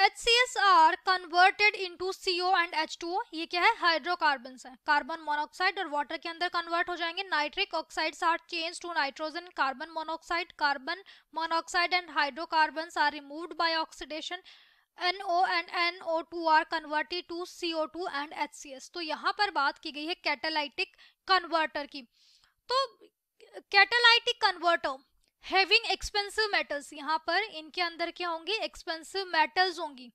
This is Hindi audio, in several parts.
HCSR converted into CO and H2O ये क्या है हाइड्रोकार्बन है कार्बन मोनोक्साइड और वाटर के अंदर कन्वर्ट हो जाएंगे nitric oxide are change to nitrogen carbon monoxide carbon monoxide and hydrocarbon are remove by oxidation NO and NO2 are converted to CO2 and HCS. तो यहाँ पर बात की गई है कैटेलाइटिक कन्वर्टर की तो catalytic converter having expensive metals यहाँ पर इनके अंदर क्या होंगे एक्सपेंसिव मेटल्स होंगी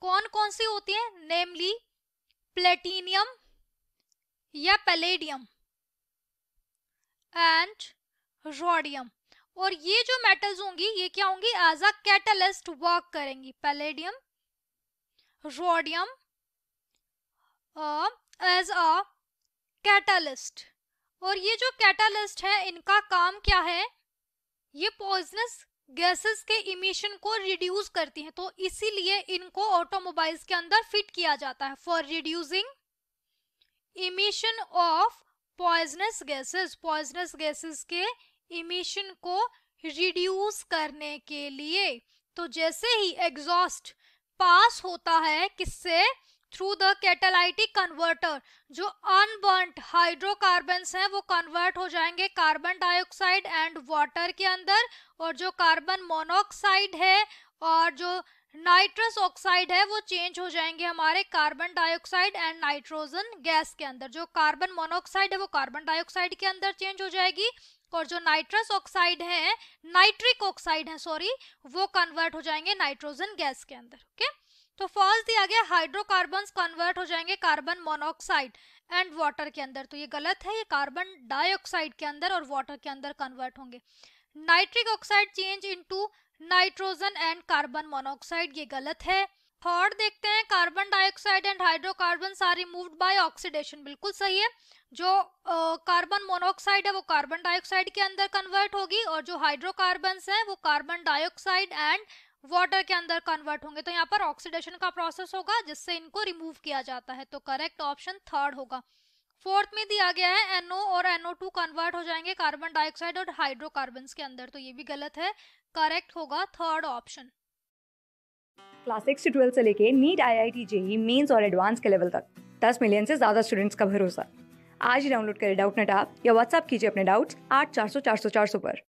कौन कौन सी होती है नेमली प्लेटिनियम या पैलेडियम एंड रोडियम और ये जो मेटल्स होंगी ये क्या होंगी एज अ कैटलिस्ट वर्क करेंगी palladium rhodium as a catalyst और ये जो कैटलिस्ट है इनका काम क्या है ये पॉइजनस गैसेस के इमिशन को रिड्यूस करती हैं तो इसीलिए इनको ऑटोमोबाइल्स के अंदर फिट किया जाता है for reducing emission of poisonous gases poisonous gases के इमिशन को रिड्यूस करने के लिए तो जैसे ही एग्जॉस्ट पास होता है किससे थ्रू द कैटेलाइटिक कन्वर्टर जो अनबर्नड हाइड्रोकार्बन हैं वो कन्वर्ट हो जाएंगे कार्बन डाइऑक्साइड एंड वाटर के अंदर और जो कार्बन मोनोऑक्साइड है और जो नाइट्रस ऑक्साइड है वो चेंज हो जाएंगे हमारे carbon dioxide and nitrogen gas के अंदर जो कार्बन मोनोऑक्साइड है वो कार्बन डाइऑक्साइड के अंदर चेंज हो जाएगी और जो नाइट्रस ऑक्साइड है नाइट्रिक ऑक्साइड है सॉरी वो कन्वर्ट हो जाएंगे नाइट्रोजन गैस के अंदर ओके okay? तो फॉल्स दिया गया हाइड्रोकार्बन कन्वर्ट हो जाएंगे कार्बन मोनोक्साइड एंड वाटर के अंदर तो ये गलत है ये कार्बन डाइऑक्साइड के अंदर और वाटर के अंदर कन्वर्ट होंगे nitric oxide change into nitrogen and carbon monoxide ये गलत है थर्ड देखते हैं carbon dioxide and hydrocarbon are removed by oxidation बिल्कुल सही है जो कार्बन uh, मोनोक्साइड है वो कार्बन डाइऑक्साइड के अंदर कन्वर्ट होगी और जो हाइड्रोकार्बन है वो कार्बन डाइऑक्साइड एंड वाटर के अंदर कन्वर्ट होंगे तो यहाँ पर ऑक्सीडेशन का प्रोसेस होगा जिससे इनको रिमूव किया जाता है तो करेक्ट ऑप्शन थर्ड होगा फोर्थ में दिया गया है NO और एनओ टू कन्वर्ट हो जाएंगे कार्बन डाइऑक्साइड और हाइड्रोकार्बन के अंदर तो ये भी गलत है करेक्ट होगा थर्ड ऑप्शन क्लास सिक्स से ट्वेल्थ से लेके NEET I I T JEE mains और एडवांस के लेवल तक दस मिलियन से ज्यादा स्टूडेंट्स का भरोसा आज ही डाउनलोड करें डाउट नेट आप या व्हाट्सअप कीजिए अपने डाउट्स आठ चार सौ चार सौ चार सौ पर